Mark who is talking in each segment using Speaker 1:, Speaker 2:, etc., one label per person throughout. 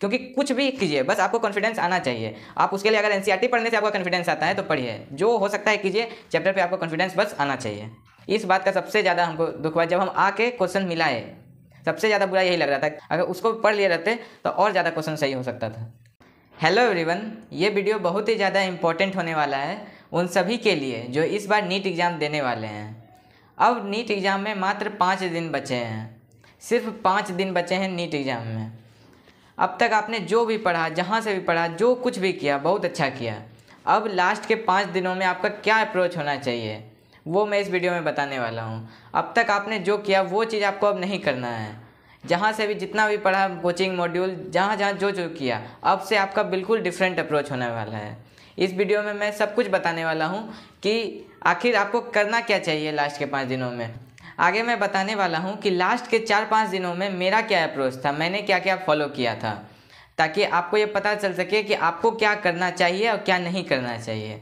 Speaker 1: क्योंकि कुछ भी कीजिए बस आपको कॉन्फिडेंस आना चाहिए आप उसके लिए अगर एन e पढ़ने से आपका कॉन्फिडेंस आता है तो पढ़िए जो हो सकता है कीजिए चैप्टर पर आपको कॉन्फिडेंस बस आना चाहिए इस बात का सबसे ज़्यादा हमको दुख हुआ जब हम आके क्वेश्चन मिलाए सबसे ज़्यादा बुरा यही लग रहा था अगर उसको पढ़ लिया रहते तो और ज़्यादा क्वेश्चन सही हो सकता था हेलो एवरीवन ये वीडियो बहुत ही ज़्यादा इम्पोर्टेंट होने वाला है उन सभी के लिए जो इस बार नीट एग्ज़ाम देने वाले हैं अब नीट एग्ज़ाम में मात्र पाँच दिन बचे हैं सिर्फ पाँच दिन बचे हैं नीट एग्ज़ाम में अब तक आपने जो भी पढ़ा जहाँ से भी पढ़ा जो कुछ भी किया बहुत अच्छा किया अब लास्ट के पाँच दिनों में आपका क्या अप्रोच होना चाहिए वो मैं इस वीडियो में बताने वाला हूँ अब तक आपने जो किया वो चीज़ आपको अब नहीं करना है जहाँ से भी जितना भी पढ़ा कोचिंग मॉड्यूल जहाँ जहाँ जो जो किया अब से आपका बिल्कुल डिफरेंट अप्रोच होने वाला है इस वीडियो में मैं सब कुछ बताने वाला हूँ कि आखिर आपको करना क्या चाहिए लास्ट के पाँच दिनों में आगे मैं बताने वाला हूँ कि लास्ट के चार पाँच दिनों में मेरा क्या अप्रोच था मैंने क्या क्या फॉलो किया था ताकि आपको ये पता चल सके कि आपको क्या करना चाहिए और क्या नहीं करना चाहिए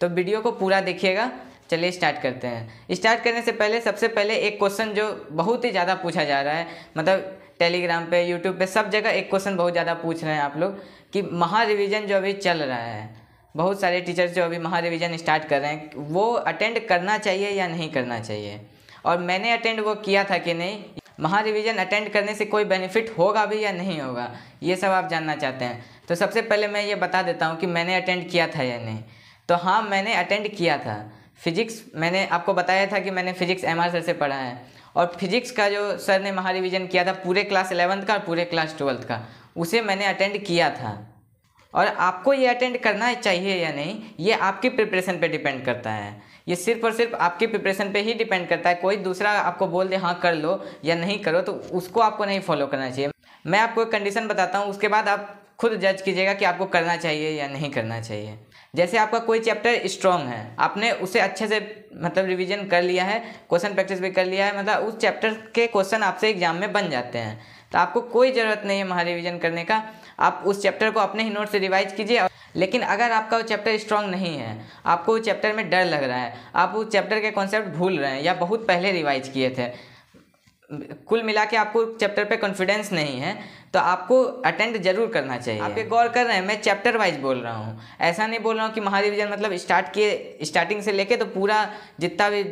Speaker 1: तो वीडियो को पूरा देखिएगा चलिए स्टार्ट करते हैं स्टार्ट करने से पहले सबसे पहले एक क्वेश्चन जो बहुत ही ज़्यादा पूछा जा रहा है मतलब टेलीग्राम पे यूट्यूब पे सब जगह एक क्वेश्चन बहुत ज़्यादा पूछ रहे हैं आप लोग कि महा रिविज़न जो अभी चल रहा है बहुत सारे टीचर्स जो अभी महा रिविज़न स्टार्ट कर रहे हैं वो अटेंड करना चाहिए या नहीं करना चाहिए और मैंने अटेंड वो किया था कि नहीं महारिविजन अटेंड करने से कोई बेनिफिट होगा भी या नहीं होगा ये सब आप जानना चाहते हैं तो सबसे पहले मैं ये बता देता हूँ कि मैंने अटेंड किया था या नहीं तो हाँ मैंने अटेंड किया था फिजिक्स मैंने आपको बताया था कि मैंने फिजिक्स एम सर से पढ़ा है और फिजिक्स का जो सर ने महारिविजन किया था पूरे क्लास एलेवंथ का और पूरे क्लास ट्वेल्थ का उसे मैंने अटेंड किया था और आपको ये अटेंड करना चाहिए या नहीं ये आपकी प्रिपरेशन पे डिपेंड करता है ये सिर्फ और सिर्फ आपकी प्रिपरेशन पे ही डिपेंड करता है कोई दूसरा आपको बोल दे हाँ कर लो या नहीं करो तो उसको आपको नहीं फॉलो करना चाहिए मैं आपको एक कंडीशन बताता हूँ उसके बाद आप खुद जज कीजिएगा कि आपको करना चाहिए या नहीं करना चाहिए जैसे आपका कोई चैप्टर स्ट्रॉन्ग है आपने उसे अच्छे से मतलब रिवीजन कर लिया है क्वेश्चन प्रैक्टिस भी कर लिया है मतलब उस चैप्टर के क्वेश्चन आपसे एग्जाम में बन जाते हैं तो आपको कोई ज़रूरत नहीं है महारिविजन करने का आप उस चैप्टर को अपने ही नोट से रिवाइज कीजिए लेकिन अगर आपका वो चैप्टर स्ट्रांग नहीं है आपको उस चैप्टर में डर लग रहा है आप उस चैप्टर के कॉन्सेप्ट भूल रहे हैं या बहुत पहले रिवाइज किए थे कुल मिला के आपको चैप्टर पे कॉन्फिडेंस नहीं है तो आपको अटेंड जरूर करना चाहिए आप ये गौर कर रहे हैं मैं चैप्टर वाइज बोल रहा हूँ ऐसा नहीं बोल रहा हूँ कि महारिविजन मतलब स्टार्ट किए स्टार्टिंग से लेके तो पूरा जितना भी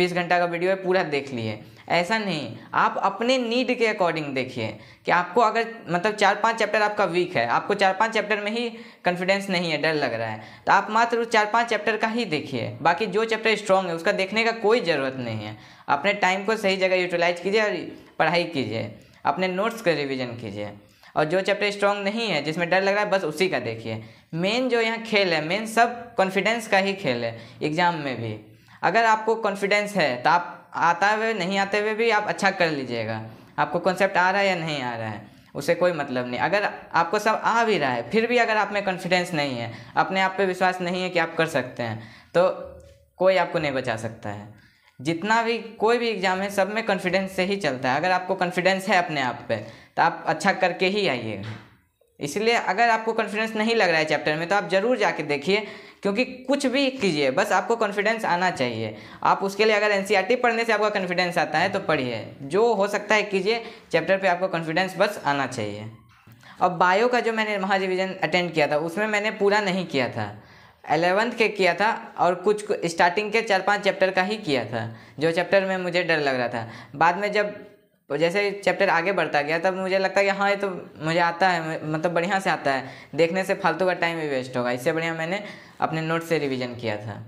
Speaker 1: बीस घंटा का वीडियो है पूरा देख लिए ऐसा नहीं आप अपने नीड के अकॉर्डिंग देखिए कि आपको अगर मतलब चार पांच चैप्टर आपका वीक है आपको चार पांच चैप्टर में ही कॉन्फिडेंस नहीं है डर लग रहा है तो आप मात्र उस चार पाँच चैप्टर का ही देखिए बाकी जो चैप्टर स्ट्रांग है उसका देखने का कोई ज़रूरत नहीं है अपने टाइम को सही जगह यूटिलाइज कीजिए और पढ़ाई कीजिए अपने नोट्स का रिविज़न कीजिए और जो चैप्टर स्ट्रांग नहीं है जिसमें डर लग रहा है बस उसी का देखिए मेन जो यहाँ खेल है मेन सब कॉन्फिडेंस का ही खेल है एग्ज़ाम में भी अगर आपको कॉन्फिडेंस है तो आप आता हुए नहीं आते हुए भी आप अच्छा कर लीजिएगा आपको कॉन्सेप्ट आ रहा है या नहीं आ रहा है उसे कोई मतलब नहीं अगर आपको सब आ भी रहा है फिर भी अगर आप में कॉन्फिडेंस नहीं है अपने आप पे विश्वास नहीं है कि आप कर सकते हैं तो कोई आपको नहीं बचा सकता है जितना भी कोई भी एग्ज़ाम है सब में कॉन्फिडेंस से ही चलता है अगर आपको कॉन्फिडेंस है अपने आप पे तो आप अच्छा करके ही आइएगा इसलिए अगर आपको कॉन्फिडेंस नहीं लग रहा है चैप्टर में तो आप ज़रूर जाके देखिए क्योंकि कुछ भी कीजिए बस आपको कॉन्फिडेंस आना चाहिए आप उसके लिए अगर एन e पढ़ने से आपका कॉन्फिडेंस आता है तो पढ़िए जो हो सकता है कीजिए चैप्टर पे आपको कॉन्फिडेंस बस आना चाहिए अब बायो का जो मैंने महाडिविजन अटेंड किया था उसमें मैंने पूरा नहीं किया था एलेवंथ के किया था और कुछ स्टार्टिंग के चार पांच चैप्टर का ही किया था जो चैप्टर में मुझे डर लग रहा था बाद में जब और तो जैसे चैप्टर आगे बढ़ता गया तब मुझे लगता है कि हाँ ये तो मुझे आता है मतलब बढ़िया से आता है देखने से फालतू का टाइम भी वेस्ट होगा इससे बढ़िया मैंने अपने नोट से रिविज़न किया था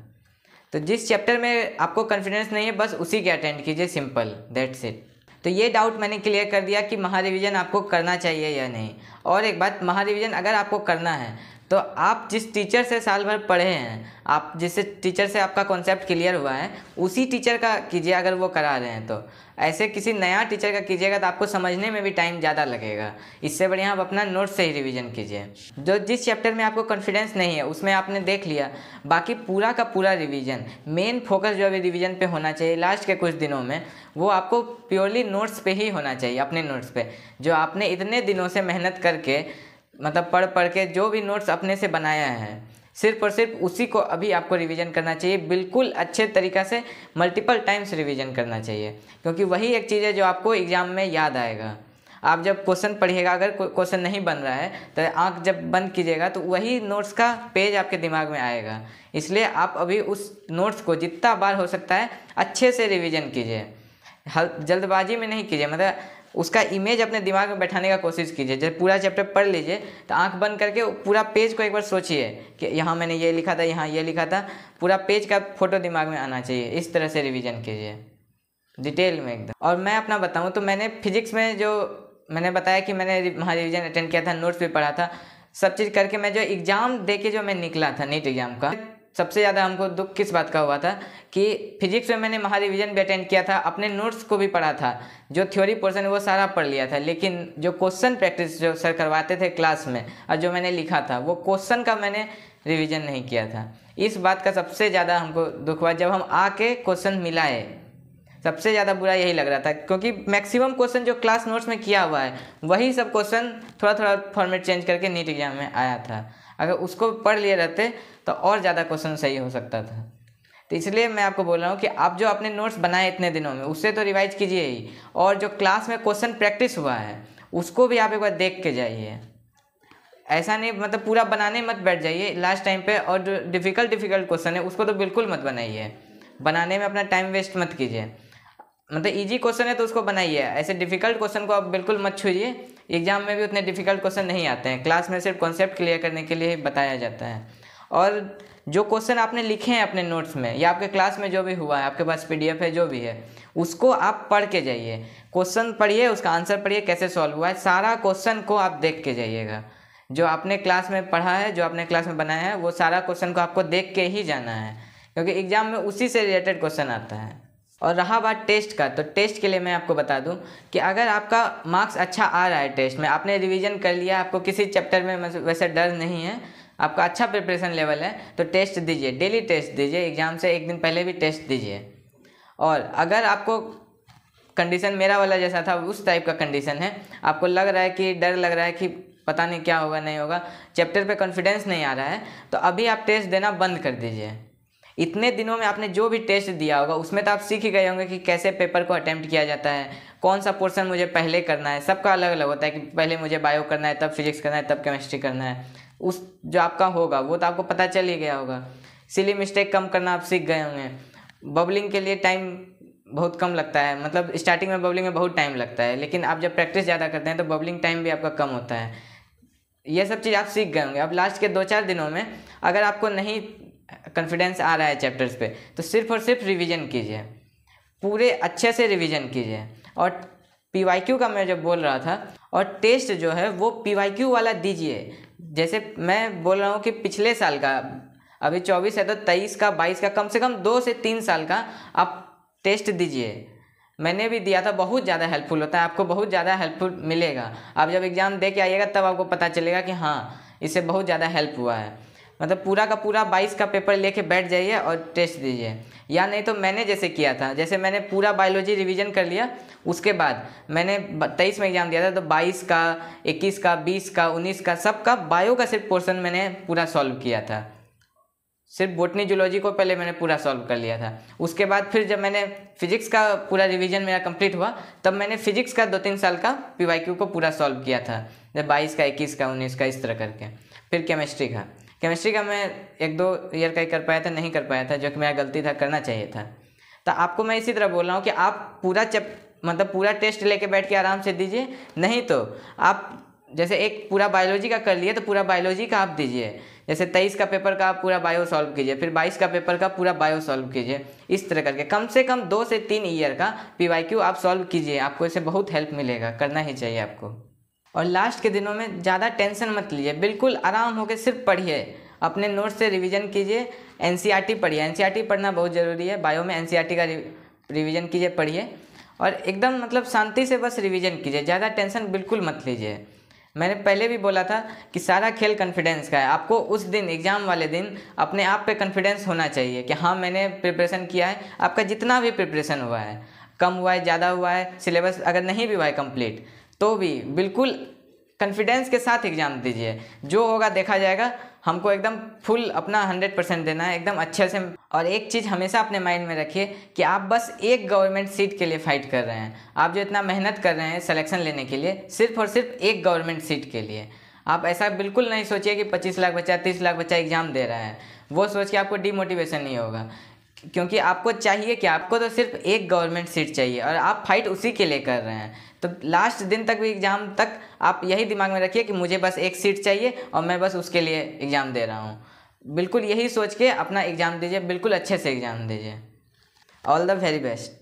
Speaker 1: तो जिस चैप्टर में आपको कॉन्फिडेंस नहीं है बस उसी के अटेंड कीजिए सिंपल दैट्स इट तो ये डाउट मैंने क्लियर कर दिया कि महा रिविज़न आपको करना चाहिए या नहीं और एक बात महारिविजन अगर आपको करना है तो आप जिस टीचर से साल भर पढ़े हैं आप जिस टीचर से आपका कॉन्सेप्ट क्लियर हुआ है उसी टीचर का कीजिए अगर वो करा रहे हैं तो ऐसे किसी नया टीचर का कीजिएगा तो आपको समझने में भी टाइम ज़्यादा लगेगा इससे बढ़िया आप अपना नोट से ही रिवीजन कीजिए जो जिस चैप्टर में आपको कॉन्फिडेंस नहीं है उसमें आपने देख लिया बाकी पूरा का पूरा रिवीजन मेन फोकस जो अभी रिवीजन पे होना चाहिए लास्ट के कुछ दिनों में वो आपको प्योरली नोट्स पे ही होना चाहिए अपने नोट्स पे जो आपने इतने दिनों से मेहनत कर करके मतलब पढ़ पढ़ के जो भी नोट्स अपने से बनाया है सिर्फ और सिर्फ उसी को अभी आपको रिवीजन करना चाहिए बिल्कुल अच्छे तरीक़ा से मल्टीपल टाइम्स रिवीजन करना चाहिए क्योंकि वही एक चीज़ है जो आपको एग्ज़ाम में याद आएगा आप जब क्वेश्चन पढ़िएगा अगर क्वेश्चन नहीं बन रहा है तो आंख जब बंद कीजिएगा तो वही नोट्स का पेज आपके दिमाग में आएगा इसलिए आप अभी उस नोट्स को जितना बार हो सकता है अच्छे से रिवीजन कीजिए जल्दबाजी में नहीं कीजिए मतलब उसका इमेज अपने दिमाग में बैठाने का कोशिश कीजिए जब पूरा चैप्टर पढ़ लीजिए तो आंख बंद करके पूरा पेज को एक बार सोचिए कि यहाँ मैंने ये लिखा था यहाँ ये लिखा था पूरा पेज का फोटो दिमाग में आना चाहिए इस तरह से रिविज़न कीजिए डिटेल में एकदम और मैं अपना बताऊँ तो मैंने फिजिक्स में जो मैंने बताया कि मैंने वहाँ रिविज़न अटेंड किया था नोट्स भी पढ़ा था सब चीज़ करके मैं जो एग्ज़ाम दे के जो मैं निकला था नीट एग्ज़ाम का सबसे ज़्यादा हमको दुख किस बात का हुआ था कि फिजिक्स में मैंने महारिविजन भी अटेंड किया था अपने नोट्स को भी पढ़ा था जो थ्योरी पोर्शन वो सारा पढ़ लिया था लेकिन जो क्वेश्चन प्रैक्टिस जो सर करवाते थे क्लास में और जो मैंने लिखा था वो क्वेश्चन का मैंने रिविजन नहीं किया था इस बात का सबसे ज़्यादा हमको दुख हुआ जब हम आके क्वेश्चन मिलाए सबसे ज़्यादा बुरा यही लग रहा था क्योंकि मैक्सिमम क्वेश्चन जो क्लास नोट्स में किया हुआ है वही सब क्वेश्चन थोड़ा थोड़ा फॉर्मेट चेंज करके नीट एग्जाम में आया था अगर उसको पढ़ लिए रहते तो और ज़्यादा क्वेश्चन सही हो सकता था तो इसलिए मैं आपको बोल रहा हूँ कि आप जो अपने नोट्स बनाए इतने दिनों में उससे तो रिवाइज कीजिए ही और जो क्लास में क्वेश्चन प्रैक्टिस हुआ है उसको भी आप एक बार देख के जाइए ऐसा नहीं मतलब पूरा बनाने मत बैठ जाइए लास्ट टाइम पे और जो डिफ़िकल्ट डिफ़िकल्ट क्वेश्चन है उसको तो बिल्कुल मत बनाइए बनाने में अपना टाइम वेस्ट मत कीजिए मतलब इजी तो क्वेश्चन है तो उसको बनाइए ऐसे डिफिकल्ट क्वेश्चन को आप बिल्कुल मत छूजिए एग्जाम में भी उतने डिफिकल्ट क्वेश्चन नहीं आते हैं क्लास में सिर्फ कॉन्सेप्ट क्लियर करने के लिए बताया जाता है और जो क्वेश्चन आपने लिखे हैं अपने नोट्स में या आपके क्लास में जो भी हुआ है आपके पास पी है जो भी है उसको आप पढ़ के जाइए क्वेश्चन पढ़िए उसका आंसर पढ़िए कैसे सॉल्व हुआ है सारा क्वेश्चन को आप देख के जाइएगा जो आपने क्लास में पढ़ा है जो आपने क्लास में बनाया है वो सारा क्वेश्चन को आपको देख के ही जाना है क्योंकि एग्जाम में उसी से रिलेटेड क्वेश्चन आता है और रहा बात टेस्ट का तो टेस्ट के लिए मैं आपको बता दूं कि अगर आपका मार्क्स अच्छा आ रहा है टेस्ट में आपने रिवीजन कर लिया आपको किसी चैप्टर में वैसे डर नहीं है आपका अच्छा प्रिपरेशन लेवल है तो टेस्ट दीजिए डेली टेस्ट दीजिए एग्ज़ाम से एक दिन पहले भी टेस्ट दीजिए और अगर आपको कंडीशन मेरा वाला जैसा था उस टाइप का कंडीशन है आपको लग रहा है कि डर लग रहा है कि पता नहीं क्या होगा नहीं होगा चैप्टर पे कॉन्फिडेंस नहीं आ रहा है तो अभी आप टेस्ट देना बंद कर दीजिए इतने दिनों में आपने जो भी टेस्ट दिया होगा उसमें तो आप सीख ही गए होंगे कि कैसे पेपर को अटैम्प्ट किया जाता है कौन सा पोर्शन मुझे पहले करना है सबका अलग अलग होता है कि पहले मुझे बायो करना है तब फिजिक्स करना है तब केमिस्ट्री करना है उस जो आपका होगा वो तो आपको पता चल ही गया होगा सिली मिस्टेक कम करना आप सीख गए होंगे बबलिंग के लिए टाइम बहुत कम लगता है मतलब स्टार्टिंग में बबलिंग में बहुत टाइम लगता है लेकिन आप जब प्रैक्टिस ज़्यादा करते हैं तो बबलिंग टाइम भी आपका कम होता है ये सब चीज़ आप सीख गए होंगे अब लास्ट के दो चार दिनों में अगर आपको नहीं कॉन्फिडेंस आ रहा है चैप्टर्स पे तो सिर्फ और सिर्फ रिवीजन कीजिए पूरे अच्छे से रिवीजन कीजिए और पी वाई क्यू का मैं जब बोल रहा था और टेस्ट जो है वो पी वाई क्यू वाला दीजिए जैसे मैं बोल रहा हूँ कि पिछले साल का अभी चौबीस है तो तेईस का बाईस का कम से कम दो से तीन साल का आप टेस्ट दीजिए मैंने भी दिया था बहुत ज़्यादा हेल्पफुल होता है आपको बहुत ज़्यादा हेल्पफुल मिलेगा आप जब एग्ज़ाम दे के आइएगा तब आपको पता चलेगा कि हाँ इससे बहुत ज़्यादा हेल्प हुआ है मतलब पूरा का पूरा बाईस का पेपर लेके बैठ जाइए और टेस्ट दीजिए या नहीं तो मैंने जैसे किया था जैसे मैंने पूरा बायोलॉजी रिवीजन कर लिया उसके बाद मैंने तेईस में एग्ज़ाम दिया था तो बाईस का इक्कीस का बीस का उन्नीस का सब का बायो का सिर्फ पोर्सन मैंने पूरा सॉल्व किया था सिर्फ बोटनी जूलॉजी को पहले मैंने पूरा सॉल्व कर लिया था उसके बाद फिर जब मैंने फिजिक्स का पूरा रिवीजन मेरा कंप्लीट हुआ तब मैंने फिजिक्स का दो तीन साल का पी को पूरा सॉल्व किया था जब बाईस का इक्कीस का उन्नीस का इस तरह करके फिर केमिस्ट्री का केमिस्ट्री का मैं एक दो ईयर का ही कर पाया था नहीं कर पाया था जो कि मेरा गलती था करना चाहिए था तो आपको मैं इसी तरह बोल रहा हूँ कि आप पूरा चप मतलब पूरा टेस्ट लेके बैठ के आराम से दीजिए नहीं तो आप जैसे एक पूरा बायोलॉजी का कर लिए तो पूरा बायोलॉजी का आप दीजिए जैसे तेईस का पेपर का आप पूरा बायो सॉल्व कीजिए फिर बाईस का पेपर का पूरा बायो सॉल्व कीजिए इस तरह करके कम से कम दो से तीन ईयर का पी आप सॉल्व कीजिए आपको इसे बहुत हेल्प मिलेगा करना ही चाहिए आपको और लास्ट के दिनों में ज़्यादा टेंशन मत लीजिए बिल्कुल आराम होकर सिर्फ पढ़िए अपने नोट से रिवीजन कीजिए एन पढ़िए एन पढ़ना बहुत ज़रूरी है बायो में एन का रिवीजन कीजिए पढ़िए और एकदम मतलब शांति से बस रिवीजन कीजिए ज़्यादा टेंशन बिल्कुल मत लीजिए मैंने पहले भी बोला था कि सारा खेल कॉन्फिडेंस का है आपको उस दिन एग्ज़ाम वाले दिन अपने आप पे कॉन्फिडेंस होना चाहिए कि हाँ मैंने प्रिपरेशन किया है आपका जितना भी प्रिपरेशन हुआ है कम हुआ है ज़्यादा हुआ है सिलेबस अगर नहीं भी हुआ है कंप्लीट तो भी बिल्कुल कॉन्फिडेंस के साथ एग्ज़ाम दीजिए जो होगा देखा जाएगा हमको एकदम फुल अपना हंड्रेड परसेंट देना है एकदम अच्छे से और एक चीज़ हमेशा अपने माइंड में रखिए कि आप बस एक गवर्नमेंट सीट के लिए फ़ाइट कर रहे हैं आप जो इतना मेहनत कर रहे हैं सिलेक्शन लेने के लिए सिर्फ और सिर्फ एक गवर्नमेंट सीट के लिए आप ऐसा बिल्कुल नहीं सोचिए कि 25 लाख बच्चा 30 लाख बच्चा एग्ज़ाम दे रहा है वो सोच के आपको डीमोटिवेशन नहीं होगा क्योंकि आपको चाहिए कि आपको तो सिर्फ एक गवर्नमेंट सीट चाहिए और आप फाइट उसी के लिए कर रहे हैं तो लास्ट दिन तक भी एग्ज़ाम तक आप यही दिमाग में रखिए कि मुझे बस एक सीट चाहिए और मैं बस उसके लिए एग्ज़ाम दे रहा हूँ बिल्कुल यही सोच के अपना एग्ज़ाम दीजिए बिल्कुल अच्छे से एग्ज़ाम दीजिए ऑल द वेरी बेस्ट